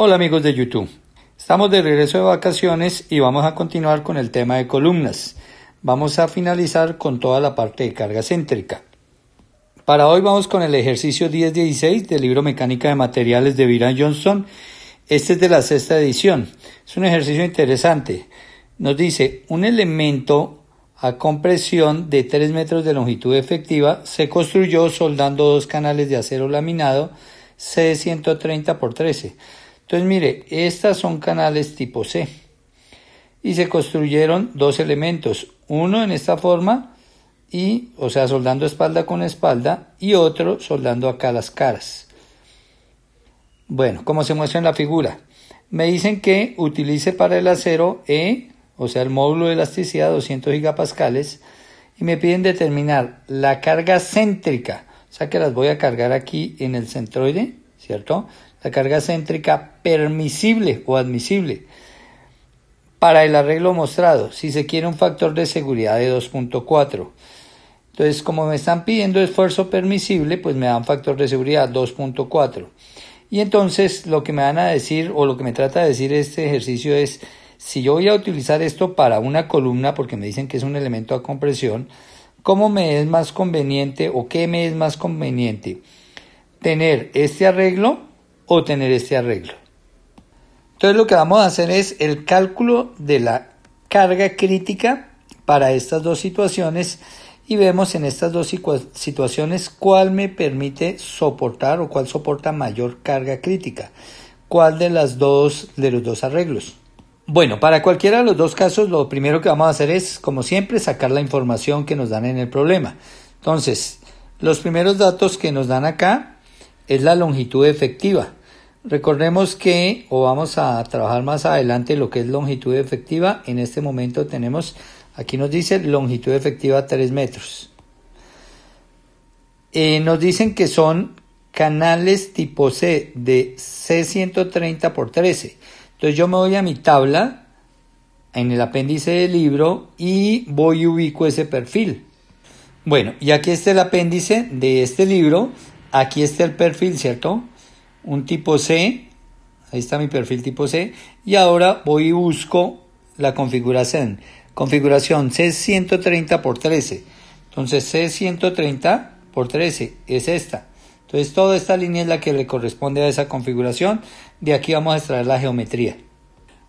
Hola amigos de YouTube. Estamos de regreso de vacaciones y vamos a continuar con el tema de columnas. Vamos a finalizar con toda la parte de carga céntrica. Para hoy vamos con el ejercicio 1016 del libro Mecánica de Materiales de Viran Johnson. Este es de la sexta edición. Es un ejercicio interesante. Nos dice, un elemento a compresión de 3 metros de longitud efectiva se construyó soldando dos canales de acero laminado C130 x 13 entonces, mire, estas son canales tipo C. Y se construyeron dos elementos, uno en esta forma y, o sea, soldando espalda con espalda y otro soldando acá las caras. Bueno, como se muestra en la figura, me dicen que utilice para el acero E, o sea, el módulo de elasticidad 200 gigapascales, y me piden determinar la carga céntrica, o sea que las voy a cargar aquí en el centroide, ¿cierto? la carga céntrica permisible o admisible para el arreglo mostrado, si se quiere un factor de seguridad de 2.4. Entonces, como me están pidiendo esfuerzo permisible, pues me dan factor de seguridad 2.4. Y entonces lo que me van a decir o lo que me trata de decir este ejercicio es, si yo voy a utilizar esto para una columna, porque me dicen que es un elemento a compresión, ¿cómo me es más conveniente o qué me es más conveniente? Tener este arreglo tener este arreglo. Entonces lo que vamos a hacer es el cálculo de la carga crítica para estas dos situaciones y vemos en estas dos situaciones cuál me permite soportar o cuál soporta mayor carga crítica, cuál de las dos de los dos arreglos. Bueno, para cualquiera de los dos casos lo primero que vamos a hacer es, como siempre, sacar la información que nos dan en el problema. Entonces, los primeros datos que nos dan acá es la longitud efectiva. Recordemos que, o vamos a trabajar más adelante lo que es longitud efectiva. En este momento tenemos, aquí nos dice longitud efectiva 3 metros. Eh, nos dicen que son canales tipo C de C130 por 13. Entonces yo me voy a mi tabla en el apéndice del libro y voy y ubico ese perfil. Bueno, y aquí está el apéndice de este libro. Aquí está el perfil, ¿cierto? un tipo C, ahí está mi perfil tipo C, y ahora voy y busco la configuración, configuración C130 por 13, entonces C130 por 13 es esta, entonces toda esta línea es la que le corresponde a esa configuración, de aquí vamos a extraer la geometría.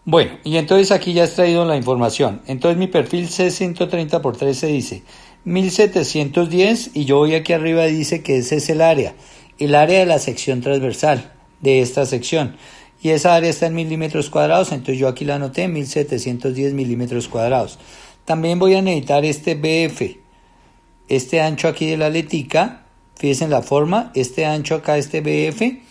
Bueno, y entonces aquí ya he extraído la información, entonces mi perfil C130 por 13 dice 1710 y yo voy aquí arriba y dice que ese es el área, el área de la sección transversal de esta sección. Y esa área está en milímetros cuadrados, entonces yo aquí la anoté setecientos 1710 milímetros cuadrados. También voy a necesitar este BF, este ancho aquí de la letica, fíjense en la forma, este ancho acá, este BF,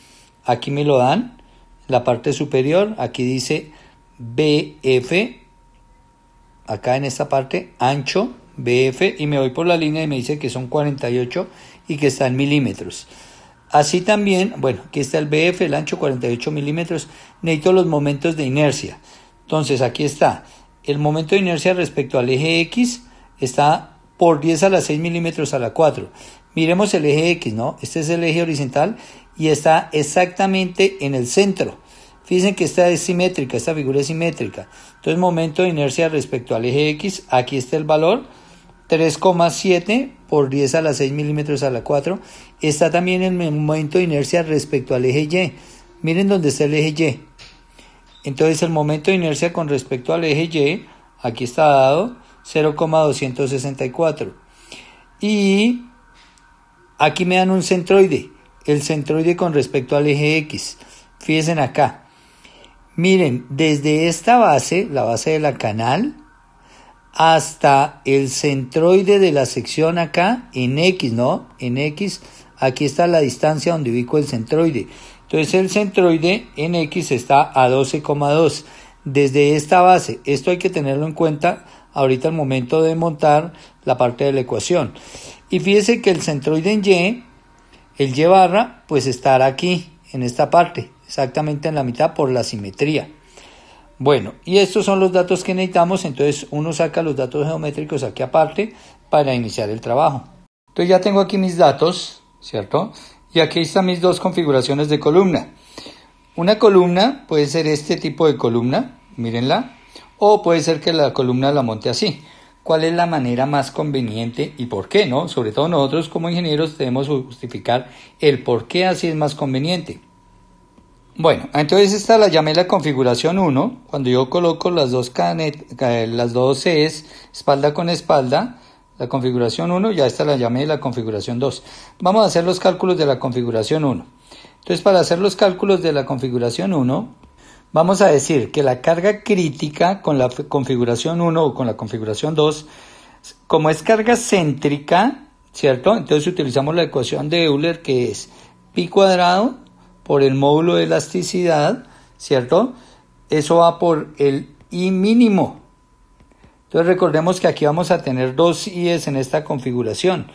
aquí me lo dan, la parte superior, aquí dice BF, acá en esta parte, ancho BF, y me voy por la línea y me dice que son 48 y que está en milímetros. Así también, bueno, aquí está el BF, el ancho 48 milímetros, necesito los momentos de inercia. Entonces aquí está, el momento de inercia respecto al eje X está por 10 a la 6 milímetros a la 4. Miremos el eje X, ¿no? Este es el eje horizontal y está exactamente en el centro. Fíjense que esta es simétrica, esta figura es simétrica. Entonces, momento de inercia respecto al eje X, aquí está el valor 3,7 por 10 a la 6 milímetros a la 4 está también el momento de inercia respecto al eje Y. Miren dónde está el eje Y. Entonces el momento de inercia con respecto al eje Y, aquí está dado 0,264. Y aquí me dan un centroide, el centroide con respecto al eje X. Fíjense acá. Miren, desde esta base, la base de la canal, hasta el centroide de la sección acá, en X, ¿no? En X, aquí está la distancia donde ubico el centroide. Entonces el centroide en X está a 12,2. Desde esta base, esto hay que tenerlo en cuenta ahorita al momento de montar la parte de la ecuación. Y fíjese que el centroide en Y, el Y barra, pues estará aquí, en esta parte, exactamente en la mitad por la simetría. Bueno, y estos son los datos que necesitamos, entonces uno saca los datos geométricos aquí aparte para iniciar el trabajo. Entonces ya tengo aquí mis datos, ¿cierto? Y aquí están mis dos configuraciones de columna. Una columna puede ser este tipo de columna, mírenla, o puede ser que la columna la monte así. ¿Cuál es la manera más conveniente y por qué no? Sobre todo nosotros como ingenieros debemos justificar el por qué así es más conveniente. Bueno, entonces esta la llamé la configuración 1. Cuando yo coloco las dos, eh, las Cs espalda con espalda, la configuración 1, ya esta la llamé la configuración 2. Vamos a hacer los cálculos de la configuración 1. Entonces, para hacer los cálculos de la configuración 1, vamos a decir que la carga crítica con la configuración 1 o con la configuración 2, como es carga céntrica, ¿cierto? Entonces utilizamos la ecuación de Euler que es pi cuadrado por el módulo de elasticidad, ¿cierto? Eso va por el I mínimo. Entonces recordemos que aquí vamos a tener dos I's en esta configuración.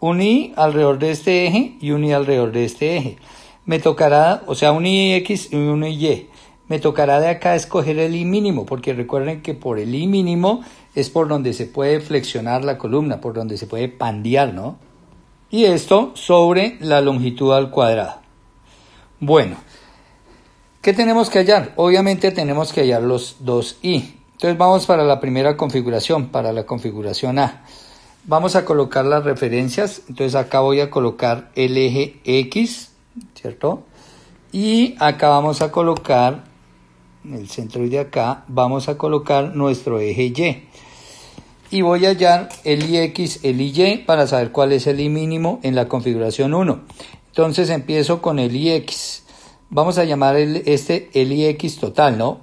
Un I alrededor de este eje y un I alrededor de este eje. Me tocará, o sea, un IX y un Y. Me tocará de acá escoger el I mínimo, porque recuerden que por el I mínimo es por donde se puede flexionar la columna, por donde se puede pandear, ¿no? Y esto sobre la longitud al cuadrado. Bueno, ¿qué tenemos que hallar? Obviamente tenemos que hallar los dos i. Entonces vamos para la primera configuración, para la configuración A. Vamos a colocar las referencias. Entonces acá voy a colocar el eje X, ¿cierto? Y acá vamos a colocar, en el centro de acá, vamos a colocar nuestro eje Y y voy a hallar el IX, el IY para saber cuál es el I mínimo en la configuración 1. Entonces empiezo con el IX. Vamos a llamar este el IX total, ¿no?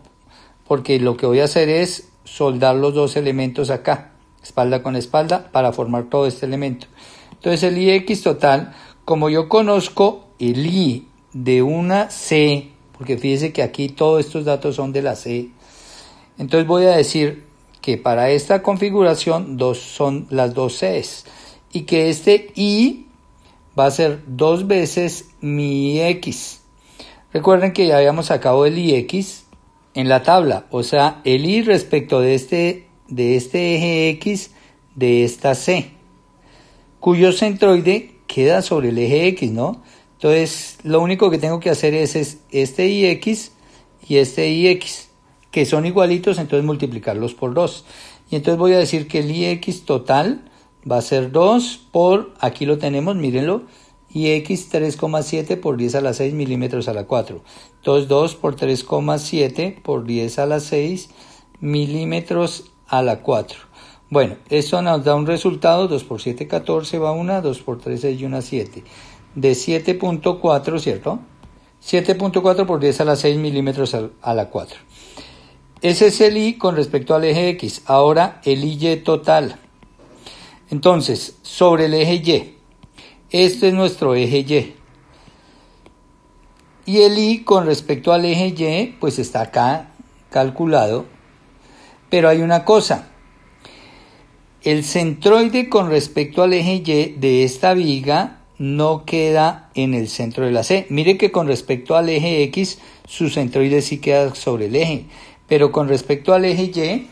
Porque lo que voy a hacer es soldar los dos elementos acá, espalda con espalda, para formar todo este elemento. Entonces el IX total, como yo conozco el I de una C, porque fíjese que aquí todos estos datos son de la C, entonces voy a decir que para esta configuración dos son las dos Cs y que este I va a ser dos veces mi x. Recuerden que ya habíamos sacado el ix en la tabla, o sea, el y respecto de este, de este eje x de esta c, cuyo centroide queda sobre el eje x, ¿no? Entonces, lo único que tengo que hacer es, es este ix y este ix, que son igualitos, entonces multiplicarlos por 2. Y entonces voy a decir que el ix total va a ser 2 por, aquí lo tenemos, mírenlo, y x 3,7 por 10 a la 6 milímetros a la 4. Entonces 2 por 3,7 por 10 a la 6 milímetros a la 4. Bueno, esto nos da un resultado, 2 por 7, 14 va a 1, 2 por 3, 6 y 1, 7. De 7.4, ¿cierto? 7.4 por 10 a la 6 milímetros a la 4. Ese es el y con respecto al eje X. Ahora el y total. Entonces, sobre el eje Y, este es nuestro eje Y. Y el i con respecto al eje Y, pues está acá calculado. Pero hay una cosa. El centroide con respecto al eje Y de esta viga no queda en el centro de la C. Mire que con respecto al eje X, su centroide sí queda sobre el eje. Pero con respecto al eje Y,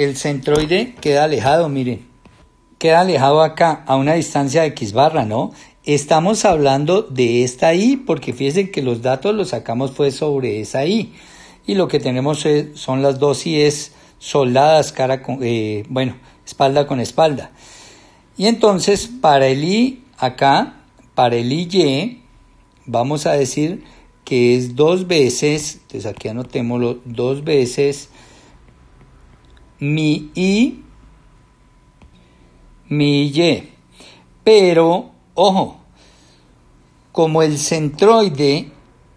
el centroide queda alejado, miren queda alejado acá a una distancia de X barra, ¿no? Estamos hablando de esta I porque fíjense que los datos los sacamos fue sobre esa I y lo que tenemos son las dos I's soldadas cara con, eh, bueno, espalda con espalda. Y entonces para el I acá, para el Y, vamos a decir que es dos veces, entonces aquí anotémoslo, dos veces mi I mi y, Pero, ojo, como el centroide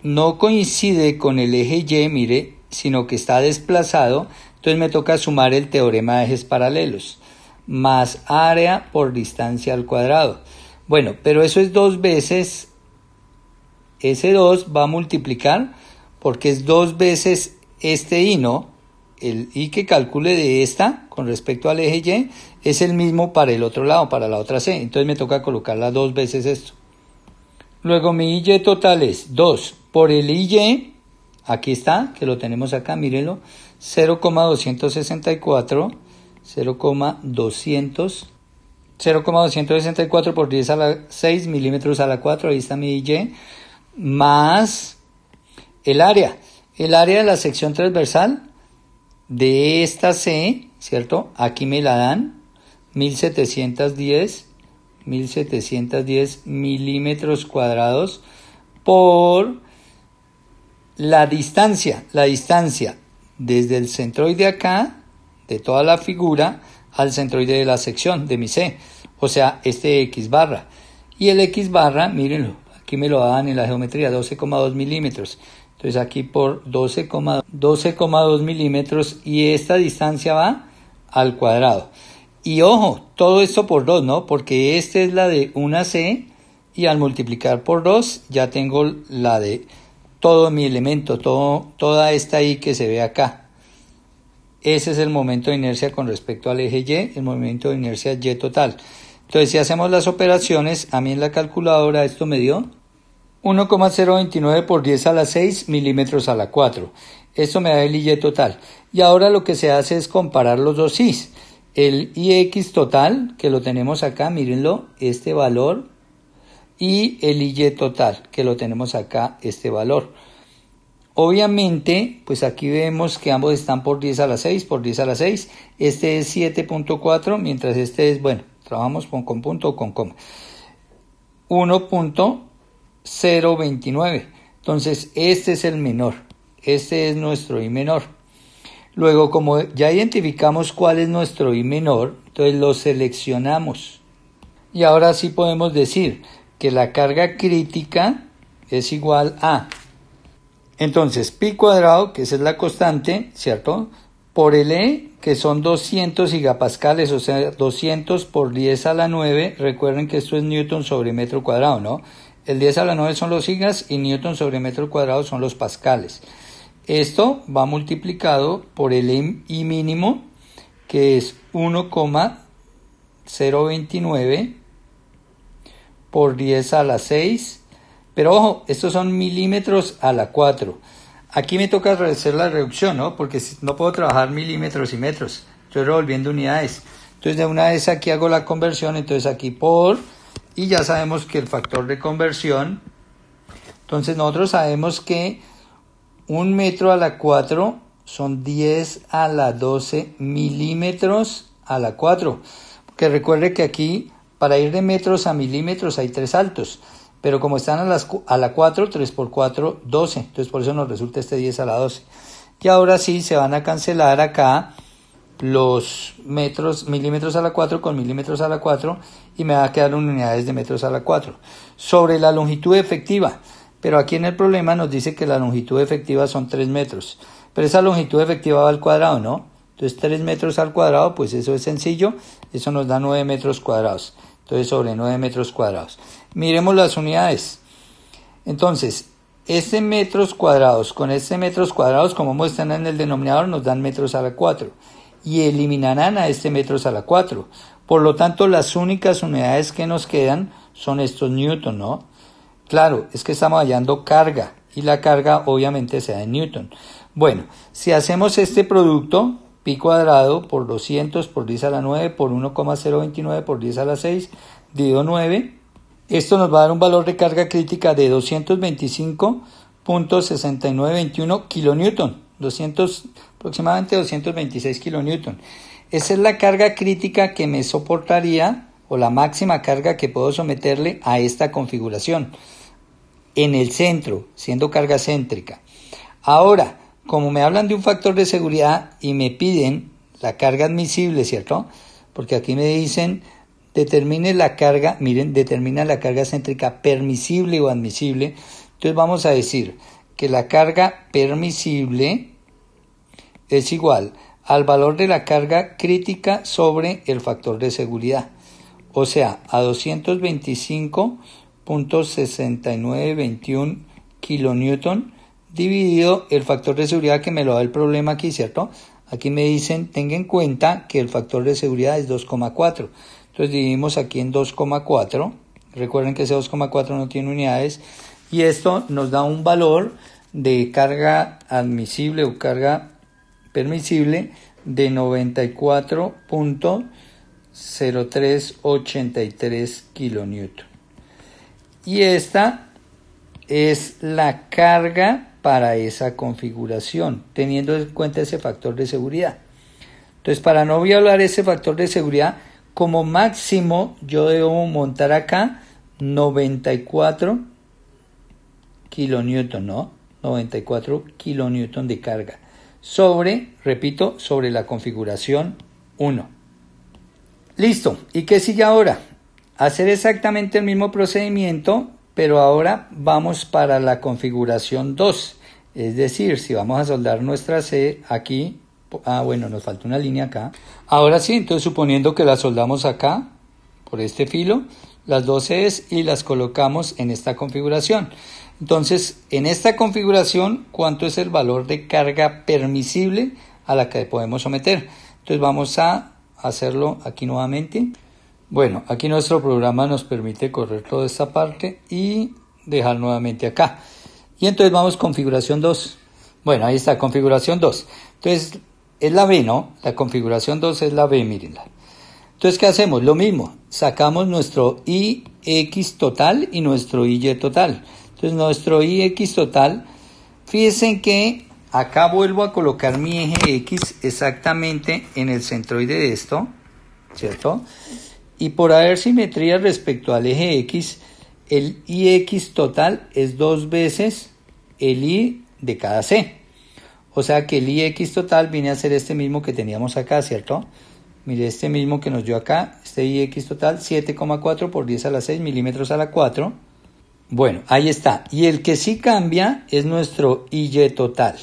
no coincide con el eje Y, mire, sino que está desplazado, entonces me toca sumar el teorema de ejes paralelos, más área por distancia al cuadrado. Bueno, pero eso es dos veces, ese 2 va a multiplicar, porque es dos veces este i, ¿no? El i que calcule de esta, con respecto al eje Y es el mismo para el otro lado, para la otra C. Entonces me toca colocarla dos veces esto. Luego mi Y total es 2 por el Y, aquí está, que lo tenemos acá, mírenlo, 0,264, 0,200, 0,264 por 10 a la 6 milímetros a la 4, ahí está mi Y, más el área. El área de la sección transversal de esta C ¿cierto? Aquí me la dan, 1710, 1710 milímetros cuadrados por la distancia, la distancia desde el centroide acá, de toda la figura, al centroide de la sección de mi C, o sea, este X barra. Y el X barra, mírenlo, aquí me lo dan en la geometría, 12,2 milímetros. Entonces aquí por 12,2 milímetros y esta distancia va al cuadrado. Y ojo, todo esto por 2, ¿no? Porque esta es la de una C y al multiplicar por 2 ya tengo la de todo mi elemento, todo, toda esta I que se ve acá. Ese es el momento de inercia con respecto al eje Y, el momento de inercia Y total. Entonces, si hacemos las operaciones, a mí en la calculadora esto me dio 1,029 por 10 a la 6 milímetros a la 4. Esto me da el IE total. Y ahora lo que se hace es comparar los dos Is. El IX total, que lo tenemos acá, mírenlo, este valor, y el IY total, que lo tenemos acá, este valor. Obviamente, pues aquí vemos que ambos están por 10 a la 6, por 10 a la 6. Este es 7.4, mientras este es, bueno, trabajamos con, con punto o con coma. 1. 0.29. Entonces, este es el menor. Este es nuestro I menor. Luego, como ya identificamos cuál es nuestro I menor, entonces lo seleccionamos. Y ahora sí podemos decir que la carga crítica es igual a. Entonces, pi cuadrado, que esa es la constante, ¿cierto? Por el E, que son 200 gigapascales, o sea, 200 por 10 a la 9. Recuerden que esto es Newton sobre metro cuadrado, ¿no? El 10 a la 9 son los gigas y newton sobre metro cuadrado son los pascales. Esto va multiplicado por el I mínimo, que es 1,029 por 10 a la 6. Pero ojo, estos son milímetros a la 4. Aquí me toca hacer la reducción, ¿no? Porque no puedo trabajar milímetros y metros. Estoy revolviendo unidades. Entonces de una vez aquí hago la conversión, entonces aquí por y ya sabemos que el factor de conversión. Entonces nosotros sabemos que un metro a la 4 son 10 a la 12 milímetros a la 4. Que recuerde que aquí para ir de metros a milímetros hay tres saltos. Pero como están a, a la 4, 3 por 4, 12. Entonces por eso nos resulta este 10 a la 12. Y ahora sí se van a cancelar acá los metros, milímetros a la 4 con milímetros a la 4 y me va a quedar unidades de metros a la 4. Sobre la longitud efectiva, pero aquí en el problema nos dice que la longitud efectiva son 3 metros, pero esa longitud efectiva va al cuadrado, ¿no? Entonces 3 metros al cuadrado, pues eso es sencillo, eso nos da 9 metros cuadrados. Entonces sobre 9 metros cuadrados. Miremos las unidades. Entonces, este metros cuadrados con este metros cuadrados, como muestran en el denominador, nos dan metros a la 4 y eliminarán a este metro la 4. Por lo tanto, las únicas unidades que nos quedan son estos newton, ¿no? Claro, es que estamos hallando carga y la carga obviamente sea da en newton. Bueno, si hacemos este producto, pi cuadrado por 200 por 10 a la 9 por 1,029 por 10 a la 6 dividido 9, esto nos va a dar un valor de carga crítica de 225.6921 kN aproximadamente 226 kN, Esa es la carga crítica que me soportaría o la máxima carga que puedo someterle a esta configuración en el centro, siendo carga céntrica. Ahora, como me hablan de un factor de seguridad y me piden la carga admisible, ¿cierto? Porque aquí me dicen, determine la carga, miren, determina la carga céntrica permisible o admisible. Entonces vamos a decir que la carga permisible es igual al valor de la carga crítica sobre el factor de seguridad, o sea, a 225.6921 kN. dividido el factor de seguridad que me lo da el problema aquí, ¿cierto? Aquí me dicen, tenga en cuenta que el factor de seguridad es 2,4. Entonces dividimos aquí en 2,4. Recuerden que ese 2,4 no tiene unidades. Y esto nos da un valor de carga admisible o carga permisible de 94.0383 kN. Y esta es la carga para esa configuración, teniendo en cuenta ese factor de seguridad. Entonces, para no violar ese factor de seguridad, como máximo yo debo montar acá 94 kN ¿no? 94 kilonewton de carga sobre, repito, sobre la configuración 1. Listo. ¿Y qué sigue ahora? Hacer exactamente el mismo procedimiento, pero ahora vamos para la configuración 2. Es decir, si vamos a soldar nuestra C aquí, ah bueno, nos falta una línea acá. Ahora sí, entonces suponiendo que la soldamos acá, por este filo, las dos Cs y las colocamos en esta configuración. Entonces, en esta configuración, ¿cuánto es el valor de carga permisible a la que podemos someter? Entonces vamos a hacerlo aquí nuevamente. Bueno, aquí nuestro programa nos permite correr toda esta parte y dejar nuevamente acá. Y entonces vamos a configuración 2. Bueno, ahí está, configuración 2. Entonces, es la B, ¿no? La configuración 2 es la B, mírenla. Entonces, ¿qué hacemos? Lo mismo, sacamos nuestro IX total y nuestro Iy total. Entonces nuestro IX total, fíjense que acá vuelvo a colocar mi eje X exactamente en el centroide de esto, ¿cierto? Y por haber simetría respecto al eje X, el IX total es dos veces el I de cada C. O sea que el IX total viene a ser este mismo que teníamos acá, ¿cierto? Mire, este mismo que nos dio acá, este IX total, 7,4 por 10 a la 6 milímetros a la 4. Bueno, ahí está. Y el que sí cambia es nuestro IY total.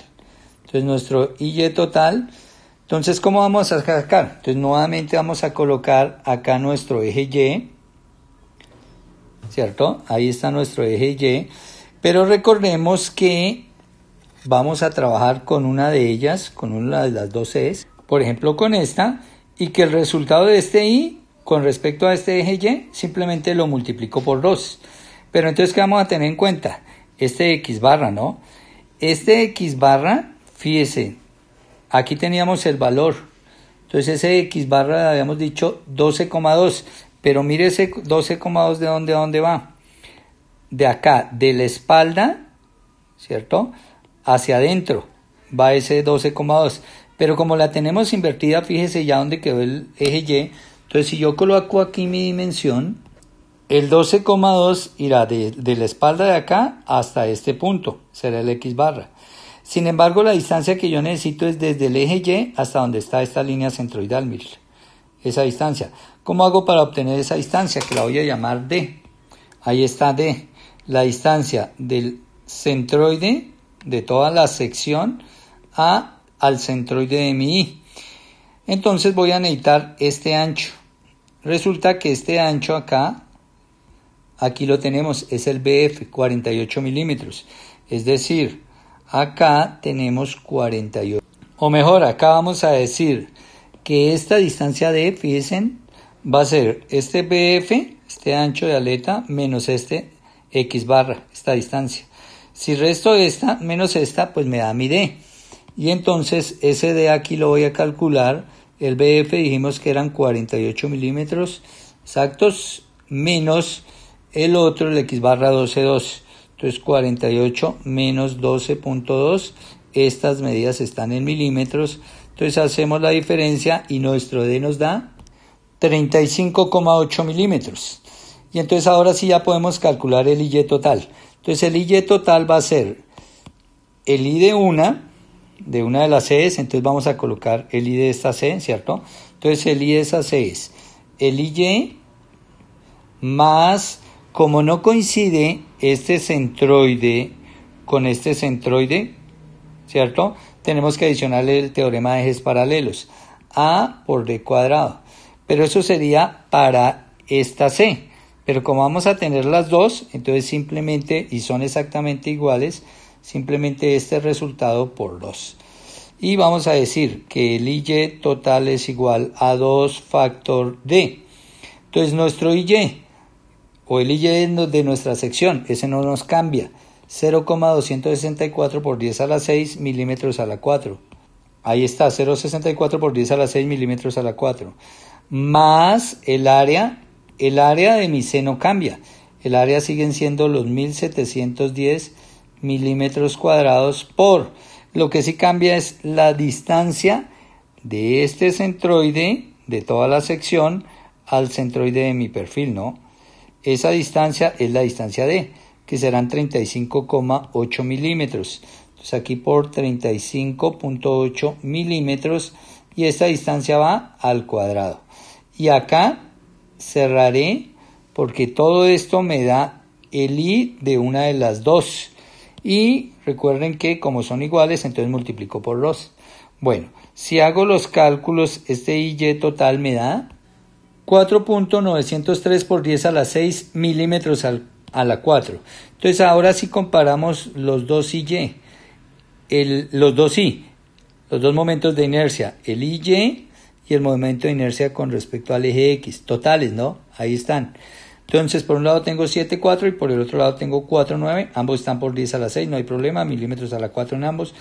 Entonces, nuestro IY total. Entonces, ¿cómo vamos a sacar? Entonces, nuevamente vamos a colocar acá nuestro eje Y. ¿Cierto? Ahí está nuestro eje Y. Pero recordemos que vamos a trabajar con una de ellas, con una de las dos E's. Por ejemplo, con esta. Y que el resultado de este I con respecto a este eje Y simplemente lo multiplico por 2. Pero entonces, ¿qué vamos a tener en cuenta? Este X barra, ¿no? Este X barra, fíjese, aquí teníamos el valor. Entonces ese X barra habíamos dicho 12,2. Pero mire ese 12,2 de dónde a dónde va. De acá, de la espalda, ¿cierto? Hacia adentro va ese 12,2. Pero como la tenemos invertida, fíjese ya dónde quedó el eje Y. Entonces si yo coloco aquí mi dimensión, el 12,2 irá de, la espalda de acá hasta este punto, será el X barra. Sin embargo, la distancia que yo necesito es desde el eje Y hasta donde está esta línea centroidal, esa distancia. ¿Cómo hago para obtener esa distancia? Que la voy a llamar D. Ahí está D, la distancia del centroide de toda la sección a, al centroide de mi I. Entonces voy a necesitar este ancho. Resulta que este ancho acá Aquí lo tenemos, es el BF 48 milímetros. Es decir, acá tenemos 48. O mejor, acá vamos a decir que esta distancia de, fíjense, va a ser este BF, este ancho de aleta, menos este X barra, esta distancia. Si resto esta menos esta, pues me da mi D. Y entonces ese D aquí lo voy a calcular. El BF dijimos que eran 48 milímetros exactos menos el otro, el x barra 2, Entonces 48 menos 12.2. Estas medidas están en milímetros. Entonces hacemos la diferencia y nuestro D nos da 35,8 milímetros. Y entonces ahora sí ya podemos calcular el Y total. Entonces el Y total va a ser el I de una, de una de las Cs, entonces vamos a colocar el I de esta C, ¿cierto? Entonces el I de esa C es el Y más como no coincide este centroide con este centroide, ¿cierto? Tenemos que adicionarle el teorema de ejes paralelos. A por D cuadrado. Pero eso sería para esta C. Pero como vamos a tener las dos, entonces simplemente, y son exactamente iguales, simplemente este resultado por 2. Y vamos a decir que el Y total es igual a 2 factor D. Entonces nuestro Y o el I de nuestra sección, ese no nos cambia, 0,264 por 10 a la 6 milímetros a la 4. Ahí está, 0,64 por 10 a la 6 milímetros a la 4. Más el área, el área de mi seno cambia. El área siguen siendo los 1710 milímetros cuadrados por. Lo que sí cambia es la distancia de este centroide, de toda la sección, al centroide de mi perfil, ¿no? Esa distancia es la distancia D, que serán 35,8 milímetros. Entonces aquí por 35.8 milímetros y esta distancia va al cuadrado. Y acá cerraré porque todo esto me da el i de una de las dos. Y recuerden que como son iguales, entonces multiplico por 2. Bueno, si hago los cálculos, este Y total me da 4.903 por 10 a la 6 milímetros a la 4. Entonces ahora si comparamos los dos y los dos I, los dos momentos de inercia, el y y el momento de inercia con respecto al eje X, totales, ¿no? Ahí están. Entonces, por un lado tengo 7,4 y por el otro lado tengo 4,9. Ambos están por 10 a la 6, no hay problema, milímetros a la 4 en ambos.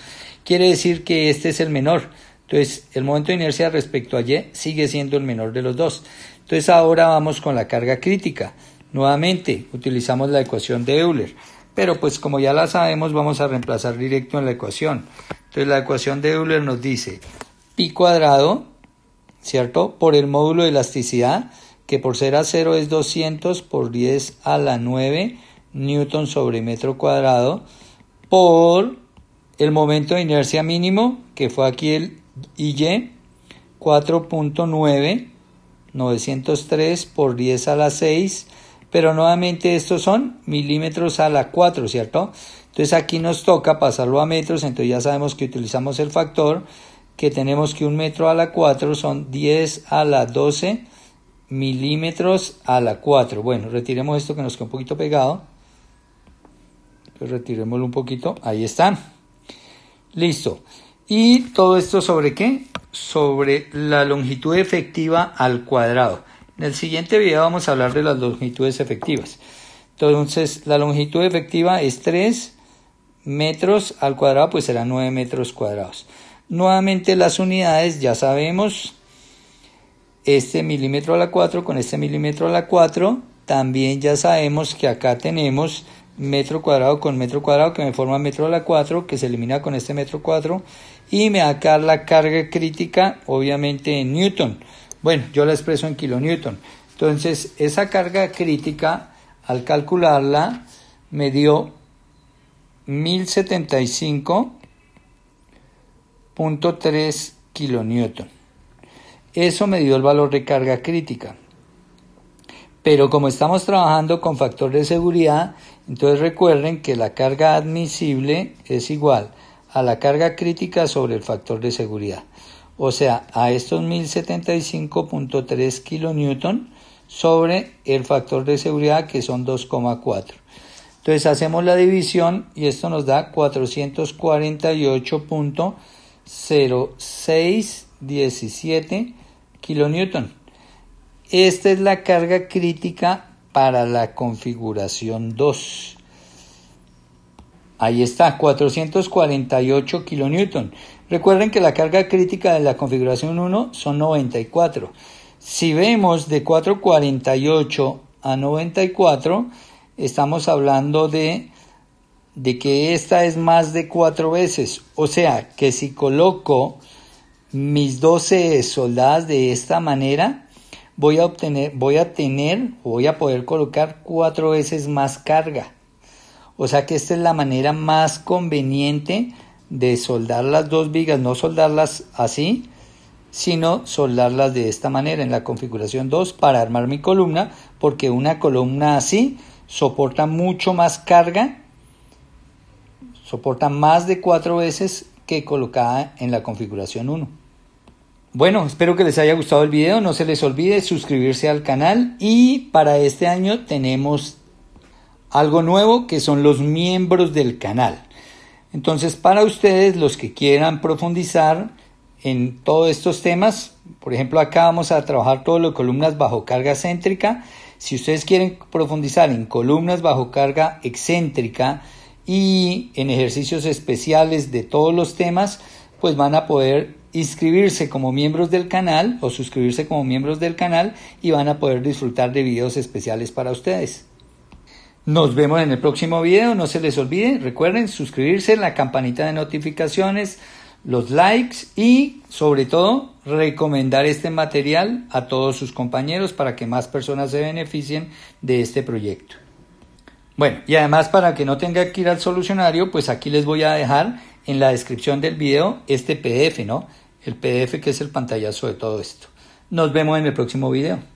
Quiere decir que este es el menor. Entonces, el momento de inercia respecto a Y sigue siendo el menor de los dos. Entonces, ahora vamos con la carga crítica. Nuevamente, utilizamos la ecuación de Euler. Pero pues como ya la sabemos, vamos a reemplazar directo en la ecuación. Entonces, la ecuación de Euler nos dice pi cuadrado, ¿cierto? Por el módulo de elasticidad, que por ser a cero es 200 por 10 a la 9 newton sobre metro cuadrado, por el momento de inercia mínimo, que fue aquí el y 4.9, 903 por 10 a la 6, pero nuevamente estos son milímetros a la 4, ¿cierto? Entonces aquí nos toca pasarlo a metros, entonces ya sabemos que utilizamos el factor, que tenemos que un metro a la 4 son 10 a la 12 milímetros a la 4. Bueno, retiremos esto que nos queda un poquito pegado. retirémoslo un poquito, ahí está. Listo. Y todo esto sobre qué? Sobre la longitud efectiva al cuadrado. En el siguiente video vamos a hablar de las longitudes efectivas. Entonces, la longitud efectiva es 3 metros al cuadrado, pues será 9 metros cuadrados. Nuevamente las unidades, ya sabemos, este milímetro a la 4 con este milímetro a la 4, también ya sabemos que acá tenemos metro cuadrado con metro cuadrado que me forma metro a la 4 que se elimina con este metro 4 y me da acá la carga crítica obviamente en newton bueno yo la expreso en kilonewton entonces esa carga crítica al calcularla me dio 1075.3 kilonewton eso me dio el valor de carga crítica pero como estamos trabajando con factor de seguridad entonces recuerden que la carga admisible es igual a la carga crítica sobre el factor de seguridad. O sea, a estos 1075.3 kN sobre el factor de seguridad que son 2,4. Entonces hacemos la división y esto nos da 448.0617 kN. Esta es la carga crítica para la configuración 2. Ahí está, 448 kN Recuerden que la carga crítica de la configuración 1 son 94. Si vemos de 448 a 94, estamos hablando de, de que esta es más de 4 veces. O sea, que si coloco mis 12 soldadas de esta manera, voy a obtener, voy a tener, voy a poder colocar cuatro veces más carga. O sea que esta es la manera más conveniente de soldar las dos vigas, no soldarlas así, sino soldarlas de esta manera en la configuración 2 para armar mi columna, porque una columna así soporta mucho más carga, soporta más de cuatro veces que colocada en la configuración 1. Bueno, espero que les haya gustado el video. No se les olvide suscribirse al canal. Y para este año tenemos algo nuevo que son los miembros del canal. Entonces, para ustedes, los que quieran profundizar en todos estos temas, por ejemplo, acá vamos a trabajar todo lo de columnas bajo carga céntrica. Si ustedes quieren profundizar en columnas bajo carga excéntrica y en ejercicios especiales de todos los temas, pues van a poder inscribirse como miembros del canal o suscribirse como miembros del canal y van a poder disfrutar de videos especiales para ustedes. Nos vemos en el próximo video, no se les olvide, recuerden suscribirse, la campanita de notificaciones, los likes y sobre todo recomendar este material a todos sus compañeros para que más personas se beneficien de este proyecto. Bueno, y además para que no tenga que ir al solucionario, pues aquí les voy a dejar en la descripción del video este PDF, ¿no? El PDF que es el pantallazo de todo esto. Nos vemos en el próximo video.